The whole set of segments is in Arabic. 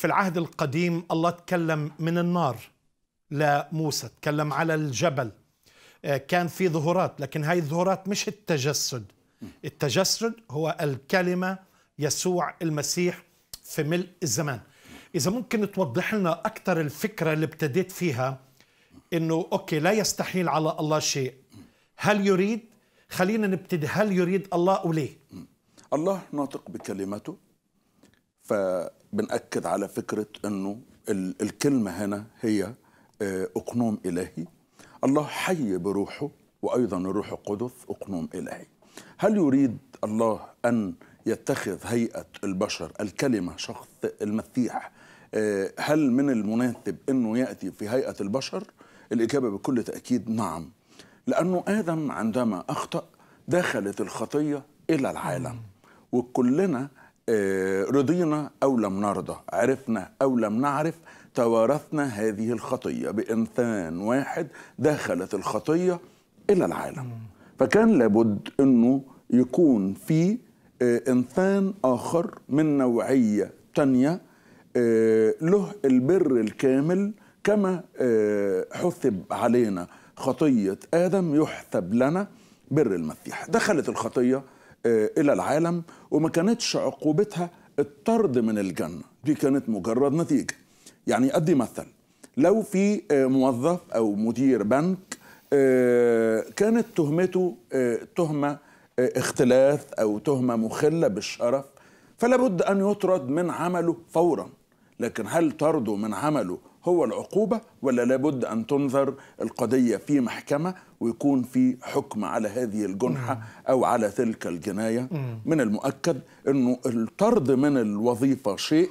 في العهد القديم الله تكلم من النار لموسى تكلم على الجبل آه، كان في ظهورات لكن هاي الظهورات مش التجسد التجسد هو الكلمة يسوع المسيح في ملء الزمان إذا ممكن توضح لنا أكثر الفكرة اللي ابتديت فيها أنه أوكي لا يستحيل على الله شيء هل يريد خلينا نبتدي هل يريد الله وليه الله ناطق بكلمته فبنأكد على فكرة أنه الكلمة هنا هي آه، أقنوم إلهي الله حي بروحه وأيضا الروح القدس أقنوم إلهي هل يريد الله أن يتخذ هيئة البشر الكلمة شخص المسيح آه، هل من المناسب أنه يأتي في هيئة البشر الإجابة بكل تأكيد نعم لأنه آدم عندما أخطأ دخلت الخطية إلى العالم وكلنا آه، رضينا أو لم نرضى عرفنا أو لم نعرف توارثنا هذه الخطية بإنسان واحد دخلت الخطية إلى العالم فكان لابد أنه يكون في آه، إنسان آخر من نوعية تانية آه، له البر الكامل كما حسب علينا خطية آدم يحسب لنا بر المسيح دخلت الخطية آه، الى العالم وما كانتش عقوبتها الطرد من الجنه دي كانت مجرد نتيجه يعني ادي مثل لو في آه، موظف او مدير بنك آه، كانت تهمته تهمه اختلاف او تهمه مخله بالشرف فلا بد ان يطرد من عمله فورا لكن هل طرده من عمله هو العقوبة ولا لابد أن تنظر القضية في محكمة ويكون في حكم على هذه الجنحة نعم. أو على تلك الجناية من المؤكد أنه الطرد من الوظيفة شيء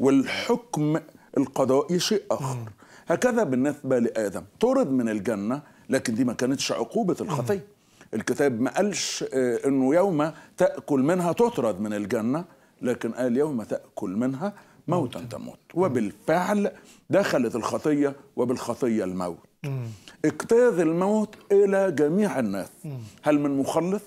والحكم القضائي شيء آخر هكذا بالنسبة لآدم طرد من الجنة لكن دي ما كانتش عقوبة الخطية الكتاب ما قالش آه، أنه يوم تأكل منها تطرد من الجنة لكن قال يوم تأكل منها موتا تموت وبالفعل دخلت الخطية وبالخطية الموت اجتاز الموت إلى جميع الناس هل من مخلص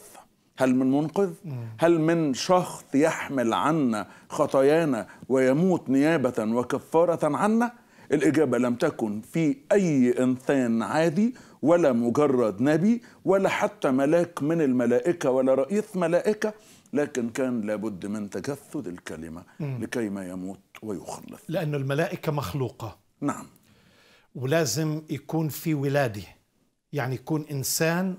هل من منقذ هل من شخص يحمل عنا خطايانا ويموت نيابة وكفارة عنا الإجابة لم تكن في أي إنسان عادي ولا مجرد نبي ولا حتى ملاك من الملائكة ولا رئيس ملائكة لكن كان لابد من تجسد الكلمة لكي ما يموت ويخلص لأن الملائكة مخلوقة نعم ولازم يكون في ولادة يعني يكون إنسان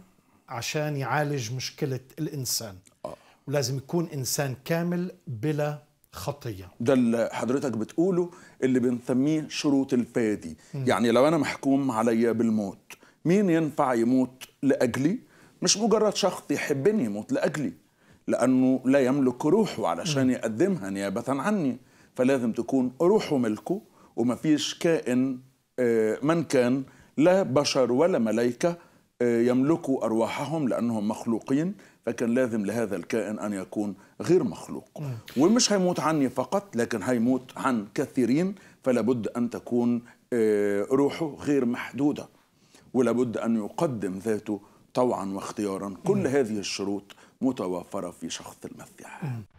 عشان يعالج مشكلة الإنسان آه. ولازم يكون إنسان كامل بلا خطيه ده اللي حضرتك بتقوله اللي بنسميه شروط الفادي م. يعني لو انا محكوم عليا بالموت مين ينفع يموت لاجلي مش مجرد شخص يحبني يموت لاجلي لانه لا يملك روحه علشان يقدمها نيابه عني فلازم تكون روحه ملكه ومفيش كائن آه، من كان لا بشر ولا ملائكه آه، يملكوا ارواحهم لانهم مخلوقين فكان لازم لهذا الكائن أن يكون غير مخلوق ومش هيموت عني فقط لكن هيموت عن كثيرين فلا بد أن تكون آه، روحه غير محدودة ولا بد أن يقدم ذاته طوعا واختيارا كل هذه الشروط متوفرة في شخص المسيح